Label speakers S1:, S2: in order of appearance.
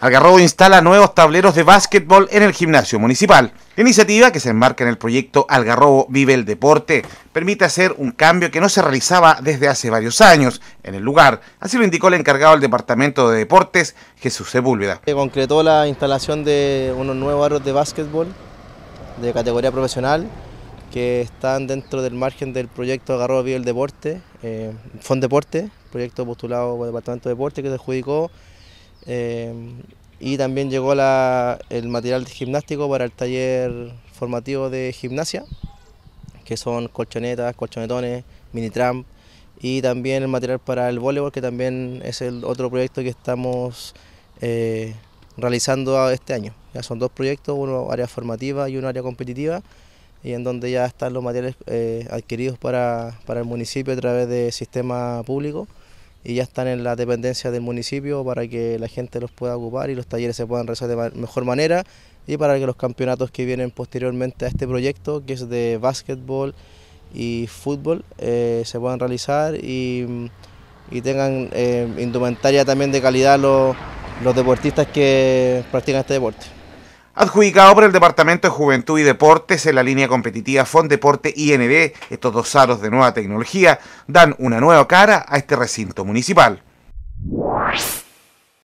S1: Algarrobo instala nuevos tableros de básquetbol en el gimnasio municipal. La iniciativa, que se enmarca en el proyecto Algarrobo Vive el Deporte, permite hacer un cambio que no se realizaba desde hace varios años en el lugar. Así lo indicó el encargado del Departamento de Deportes, Jesús Sepúlveda.
S2: Se concretó la instalación de unos nuevos aros de básquetbol de categoría profesional que están dentro del margen del proyecto Algarrobo Vive el Deporte, eh, Fondeporte, proyecto postulado por el Departamento de Deporte que se adjudicó eh, y también llegó el material gimnástico para el taller formativo de gimnasia, que son colchonetas, colchonetones, mini tramp, y también el material para el voleibol, que también es el otro proyecto que estamos eh, realizando este año. Ya son dos proyectos, uno área formativa y uno área competitiva, y en donde ya están los materiales eh, adquiridos para, el municipio a través del sistema público y ya están en la dependencia del municipio para que la gente los pueda ocupar y los talleres se puedan realizar de mejor manera y para que los campeonatos que vienen posteriormente a este proyecto, que es de básquetbol y fútbol, eh, se puedan realizar y, mm, tengan eh, indumentaria también de calidad los deportistas que practican este deporte adjudicado por el
S1: Departamento de Juventud y Deportes en la línea competitiva Deporte IND. Estos dos aros de nueva tecnología dan una nueva cara a este recinto municipal.